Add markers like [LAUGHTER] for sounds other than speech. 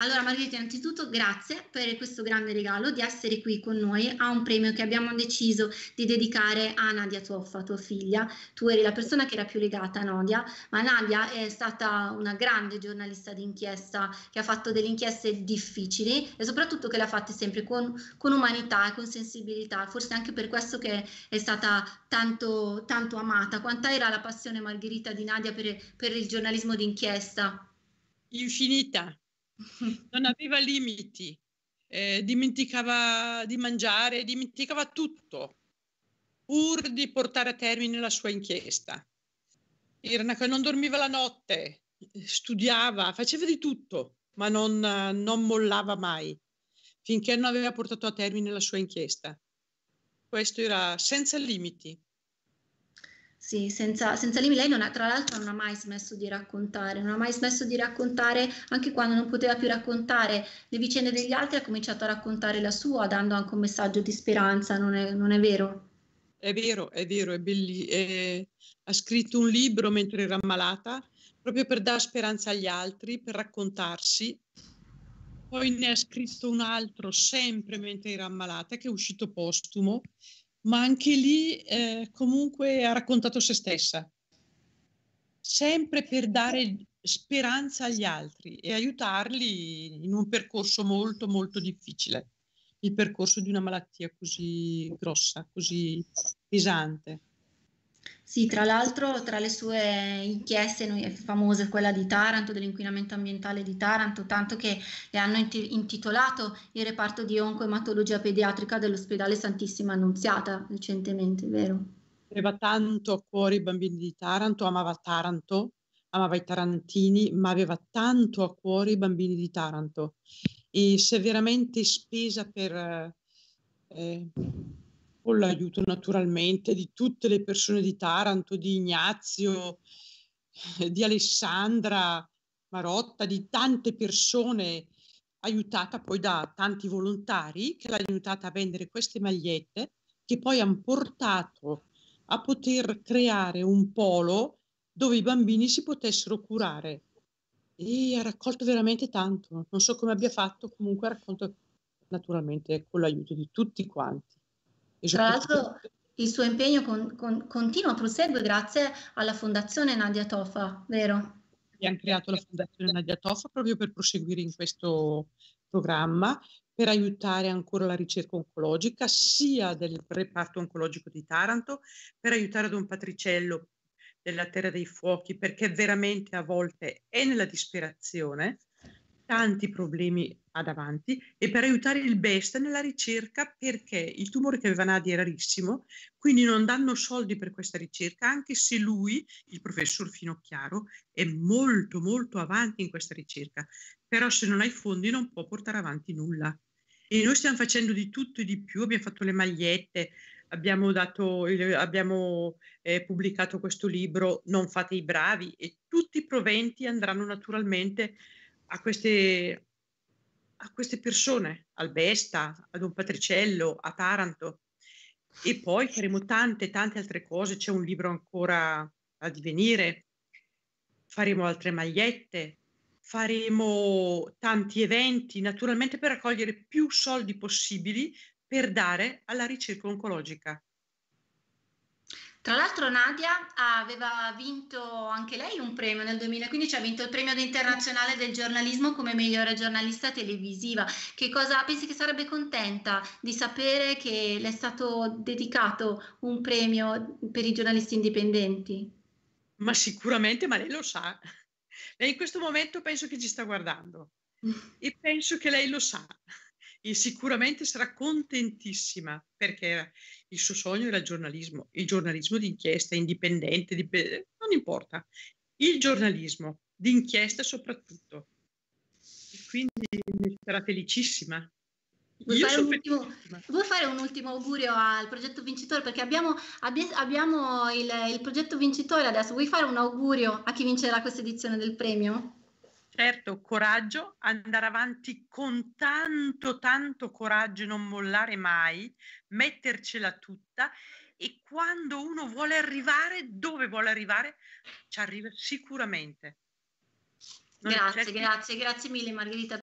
Allora Margherita, innanzitutto grazie per questo grande regalo di essere qui con noi a un premio che abbiamo deciso di dedicare a Nadia Toffa, tua figlia. Tu eri la persona che era più legata a Nadia, ma Nadia è stata una grande giornalista d'inchiesta che ha fatto delle inchieste difficili e soprattutto che le ha fatte sempre con, con umanità e con sensibilità. Forse anche per questo che è stata tanto, tanto amata. Quanta era la passione Margherita di Nadia per, per il giornalismo d'inchiesta? Infinita [LAUGHS] non aveva limiti, eh, dimenticava di mangiare, dimenticava tutto, pur di portare a termine la sua inchiesta. Era che non dormiva la notte, studiava, faceva di tutto, ma non, non mollava mai, finché non aveva portato a termine la sua inchiesta. Questo era senza limiti. Sì, senza, senza limiti. Lei non ha, tra l'altro non ha mai smesso di raccontare, non ha mai smesso di raccontare, anche quando non poteva più raccontare le vicende degli altri, ha cominciato a raccontare la sua, dando anche un messaggio di speranza, non è, non è vero? È vero, è vero, è bellissimo. Ha scritto un libro mentre era malata, proprio per dare speranza agli altri, per raccontarsi. Poi ne ha scritto un altro sempre mentre era ammalata, che è uscito postumo, ma anche lì eh, comunque ha raccontato se stessa, sempre per dare speranza agli altri e aiutarli in un percorso molto molto difficile, il percorso di una malattia così grossa, così pesante. Sì, tra l'altro tra le sue inchieste è famosa quella di Taranto, dell'inquinamento ambientale di Taranto, tanto che le hanno intitolato il reparto di oncoematologia pediatrica dell'ospedale Santissima Annunziata recentemente, vero? Aveva tanto a cuore i bambini di Taranto, amava Taranto, amava i tarantini, ma aveva tanto a cuore i bambini di Taranto e si è veramente spesa per... Eh, con l'aiuto naturalmente di tutte le persone di Taranto, di Ignazio, eh, di Alessandra Marotta, di tante persone, aiutata poi da tanti volontari che l'hanno aiutata a vendere queste magliette che poi hanno portato a poter creare un polo dove i bambini si potessero curare. E ha raccolto veramente tanto, non so come abbia fatto, comunque racconto naturalmente con l'aiuto di tutti quanti. Tra l'altro il suo impegno con, con, continua, prosegue grazie alla Fondazione Nadia Tofa, vero? Abbiamo creato la Fondazione Nadia Tofa proprio per proseguire in questo programma, per aiutare ancora la ricerca oncologica, sia del reparto oncologico di Taranto, per aiutare Don Patriciello della Terra dei Fuochi, perché veramente a volte è nella disperazione, tanti problemi davanti e per aiutare il BEST nella ricerca perché il tumore che aveva Nadia è rarissimo, quindi non danno soldi per questa ricerca, anche se lui, il professor Finocchiaro, è molto molto avanti in questa ricerca, però se non hai fondi non può portare avanti nulla. E noi stiamo facendo di tutto e di più, abbiamo fatto le magliette, abbiamo, dato, abbiamo eh, pubblicato questo libro Non fate i bravi e tutti i proventi andranno naturalmente a queste, a queste persone, al Besta, a Don Patricello, a Taranto. E poi faremo tante, tante altre cose. C'è un libro ancora a divenire, faremo altre magliette, faremo tanti eventi, naturalmente per raccogliere più soldi possibili per dare alla ricerca oncologica. Tra l'altro Nadia aveva vinto anche lei un premio nel 2015, ha vinto il premio internazionale del giornalismo come migliore giornalista televisiva. Che cosa pensi che sarebbe contenta di sapere che le è stato dedicato un premio per i giornalisti indipendenti? Ma sicuramente, ma lei lo sa. Lei in questo momento penso che ci sta guardando mm. e penso che lei lo sa e sicuramente sarà contentissima perché il suo sogno era il giornalismo, il giornalismo d'inchiesta indipendente, dipende, non importa, il giornalismo d'inchiesta soprattutto. E quindi sarà felicissima. Vuoi fare, ultimo, vuoi fare, un ultimo, augurio al progetto vincitore? Perché abbiamo, abbi- abbiamo il, il progetto vincitore adesso. Vuoi fare un augurio a chi vincerà questa edizione del premio? certo coraggio, andare avanti con tanto, tanto coraggio non mollare mai, mettercela tutta e quando uno vuole arrivare, dove vuole arrivare, ci arriva sicuramente. Non grazie, certo grazie, grazie mille Margherita.